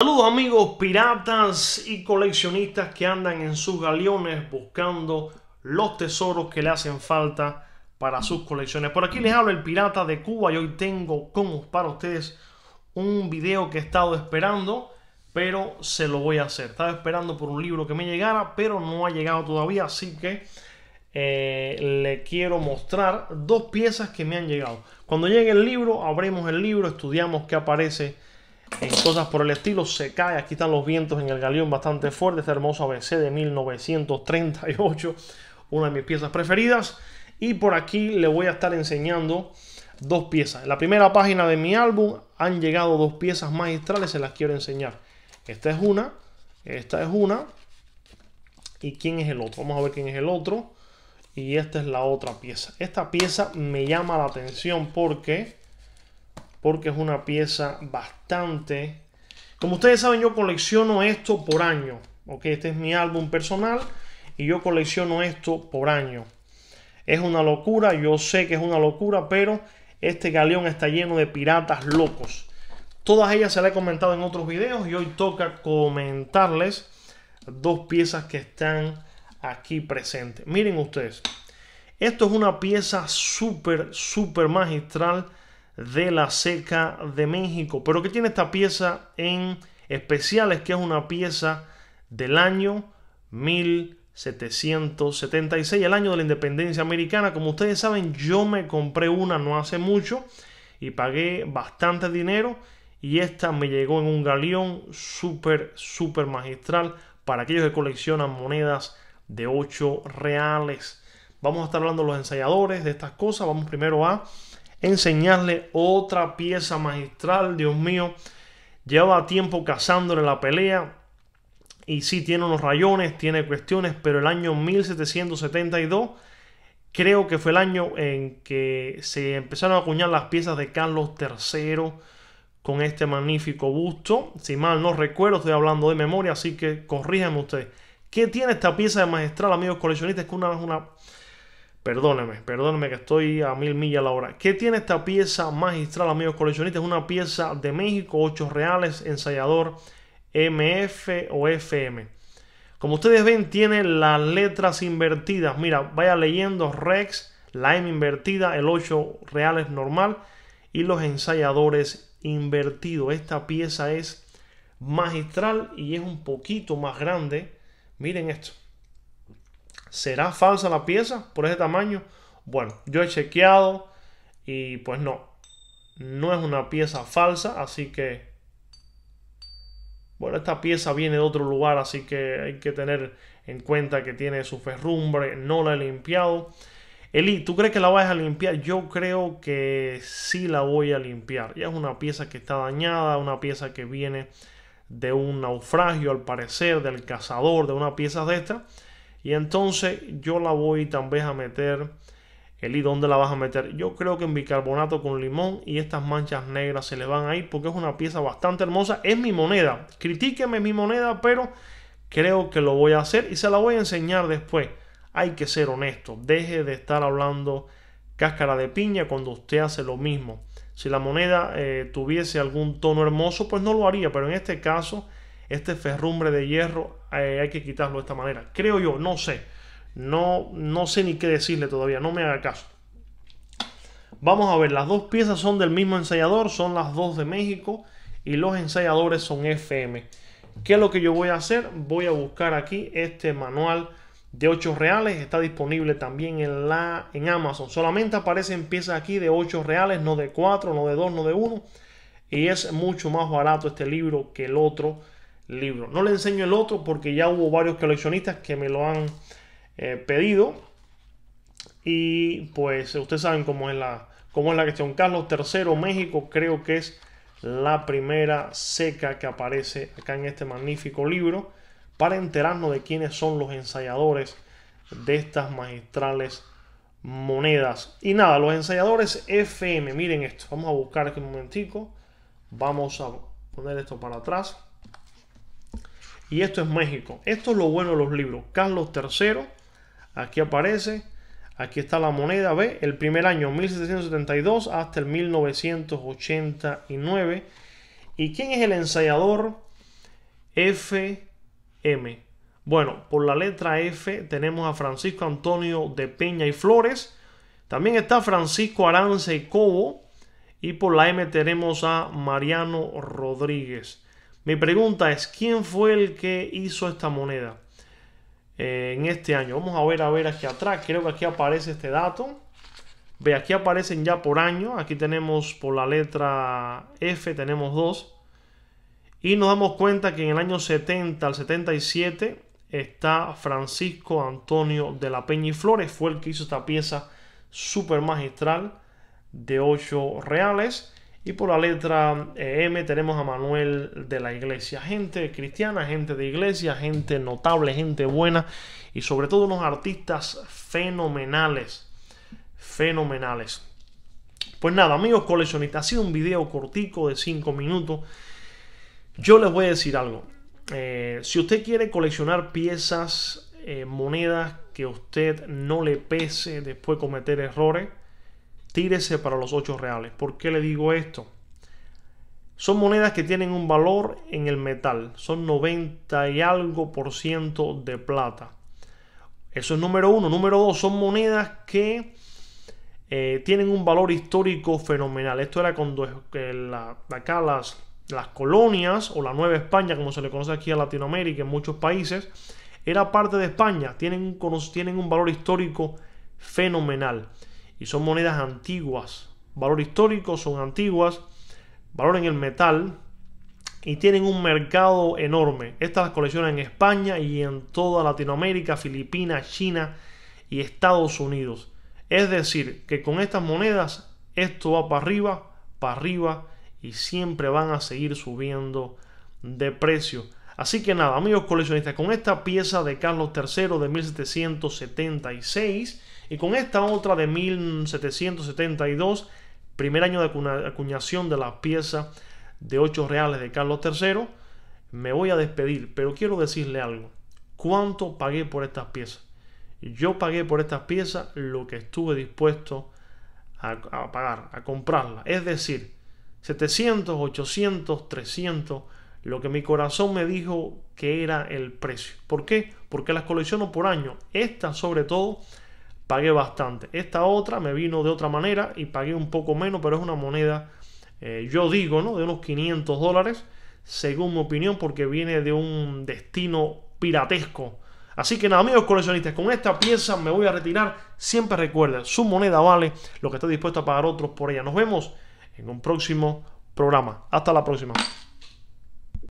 Saludos amigos piratas y coleccionistas que andan en sus galeones buscando los tesoros que le hacen falta para sus colecciones. Por aquí les hablo el pirata de Cuba y hoy tengo como para ustedes un video que he estado esperando, pero se lo voy a hacer. Estaba esperando por un libro que me llegara, pero no ha llegado todavía, así que eh, le quiero mostrar dos piezas que me han llegado. Cuando llegue el libro, abremos el libro, estudiamos qué aparece en cosas por el estilo. Se cae, aquí están los vientos en el galeón bastante fuerte. Esta hermosa BC de 1938, una de mis piezas preferidas. Y por aquí le voy a estar enseñando dos piezas. En la primera página de mi álbum han llegado dos piezas magistrales, se las quiero enseñar. Esta es una, esta es una. ¿Y quién es el otro? Vamos a ver quién es el otro. Y esta es la otra pieza. Esta pieza me llama la atención porque porque es una pieza bastante... Como ustedes saben, yo colecciono esto por año. Este es mi álbum personal y yo colecciono esto por año. Es una locura, yo sé que es una locura, pero este galeón está lleno de piratas locos. Todas ellas se las he comentado en otros videos y hoy toca comentarles dos piezas que están aquí presentes. Miren ustedes, esto es una pieza súper, súper magistral de la Seca de México. Pero que tiene esta pieza en especial es que es una pieza del año 1776, el año de la independencia americana. Como ustedes saben, yo me compré una no hace mucho y pagué bastante dinero y esta me llegó en un galeón súper, súper magistral para aquellos que coleccionan monedas de 8 reales. Vamos a estar hablando de los ensayadores, de estas cosas. Vamos primero a enseñarle otra pieza magistral. Dios mío, lleva tiempo cazándole la pelea. Y sí, tiene unos rayones, tiene cuestiones, pero el año 1772 creo que fue el año en que se empezaron a acuñar las piezas de Carlos III con este magnífico busto. Si mal no recuerdo, estoy hablando de memoria, así que corríjame ustedes. ¿Qué tiene esta pieza de magistral, amigos coleccionistas? Es que una, una, Perdóneme, perdóneme que estoy a mil millas a la hora. ¿Qué tiene esta pieza magistral, amigos coleccionistas? Es una pieza de México, 8 reales, ensayador MF o FM. Como ustedes ven, tiene las letras invertidas. Mira, vaya leyendo Rex, la M invertida, el 8 reales normal y los ensayadores invertidos. Esta pieza es magistral y es un poquito más grande. Miren esto. ¿Será falsa la pieza por ese tamaño? Bueno, yo he chequeado y pues no, no es una pieza falsa, así que... Bueno, esta pieza viene de otro lugar, así que hay que tener en cuenta que tiene su ferrumbre, no la he limpiado. Eli, ¿tú crees que la vas a limpiar? Yo creo que sí la voy a limpiar. Ya es una pieza que está dañada, una pieza que viene de un naufragio, al parecer, del cazador, de una pieza de esta y entonces yo la voy también a meter. Eli, ¿dónde la vas a meter? Yo creo que en bicarbonato con limón y estas manchas negras se le van a ir porque es una pieza bastante hermosa. Es mi moneda. Critíqueme mi moneda, pero creo que lo voy a hacer y se la voy a enseñar después. Hay que ser honesto. Deje de estar hablando cáscara de piña cuando usted hace lo mismo. Si la moneda eh, tuviese algún tono hermoso, pues no lo haría, pero en este caso este ferrumbre de hierro eh, hay que quitarlo de esta manera. Creo yo, no sé. No, no sé ni qué decirle todavía, no me haga caso. Vamos a ver, las dos piezas son del mismo ensayador, son las dos de México y los ensayadores son FM. ¿Qué es lo que yo voy a hacer? Voy a buscar aquí este manual de 8 reales. Está disponible también en, la, en Amazon. Solamente aparecen piezas aquí de 8 reales, no de 4, no de 2, no de 1. Y es mucho más barato este libro que el otro libro No le enseño el otro porque ya hubo varios coleccionistas que me lo han eh, pedido. Y pues ustedes saben cómo es la, cómo es la cuestión. Carlos III, México, creo que es la primera seca que aparece acá en este magnífico libro para enterarnos de quiénes son los ensayadores de estas magistrales monedas. Y nada, los ensayadores FM, miren esto, vamos a buscar aquí un momentico, vamos a poner esto para atrás. Y esto es México. Esto es lo bueno de los libros. Carlos III, aquí aparece. Aquí está la moneda, ve, el primer año 1772 hasta el 1989. ¿Y quién es el ensayador? FM. Bueno, por la letra F tenemos a Francisco Antonio de Peña y Flores. También está Francisco Arance y Cobo. Y por la M tenemos a Mariano Rodríguez. Mi pregunta es, ¿quién fue el que hizo esta moneda eh, en este año? Vamos a ver, a ver aquí atrás. Creo que aquí aparece este dato. Ve, aquí aparecen ya por año. Aquí tenemos por la letra F, tenemos dos. Y nos damos cuenta que en el año 70 al 77 está Francisco Antonio de la Peña y Flores. Fue el que hizo esta pieza super magistral de 8 reales. Y por la letra eh, M tenemos a Manuel de la Iglesia. Gente cristiana, gente de iglesia, gente notable, gente buena y sobre todo unos artistas fenomenales. Fenomenales. Pues nada, amigos coleccionistas, ha sido un video cortico de 5 minutos. Yo les voy a decir algo. Eh, si usted quiere coleccionar piezas, eh, monedas que a usted no le pese después cometer errores, tírese para los 8 reales. ¿Por qué le digo esto? Son monedas que tienen un valor en el metal. Son 90 y algo por ciento de plata. Eso es número uno. Número dos, son monedas que eh, tienen un valor histórico fenomenal. Esto era cuando eh, la, acá las, colonias o la Nueva España, como se le conoce aquí a Latinoamérica en muchos países, era parte de España. Tienen, tienen un valor histórico fenomenal y son monedas antiguas. Valor histórico, son antiguas, valor en el metal y tienen un mercado enorme. Estas las coleccionan en España y en toda Latinoamérica, Filipinas, China y Estados Unidos. Es decir, que con estas monedas esto va para arriba, para arriba y siempre van a seguir subiendo de precio. Así que nada, amigos coleccionistas, con esta pieza de Carlos III de 1776 y con esta otra de 1772, primer año de acuñación de la pieza de 8 reales de Carlos III, me voy a despedir, pero quiero decirle algo. ¿Cuánto pagué por estas piezas? Yo pagué por estas piezas lo que estuve dispuesto a, a pagar, a comprarlas. Es decir, 700, 800, 300, lo que mi corazón me dijo que era el precio. ¿Por qué? Porque las colecciono por año. Estas sobre todo pagué bastante. Esta otra me vino de otra manera y pagué un poco menos, pero es una moneda, eh, yo digo, ¿no? De unos 500 dólares, según mi opinión, porque viene de un destino piratesco. Así que nada, amigos coleccionistas, con esta pieza me voy a retirar. Siempre recuerda, su moneda vale lo que está dispuesto a pagar otros por ella. Nos vemos en un próximo programa. Hasta la próxima.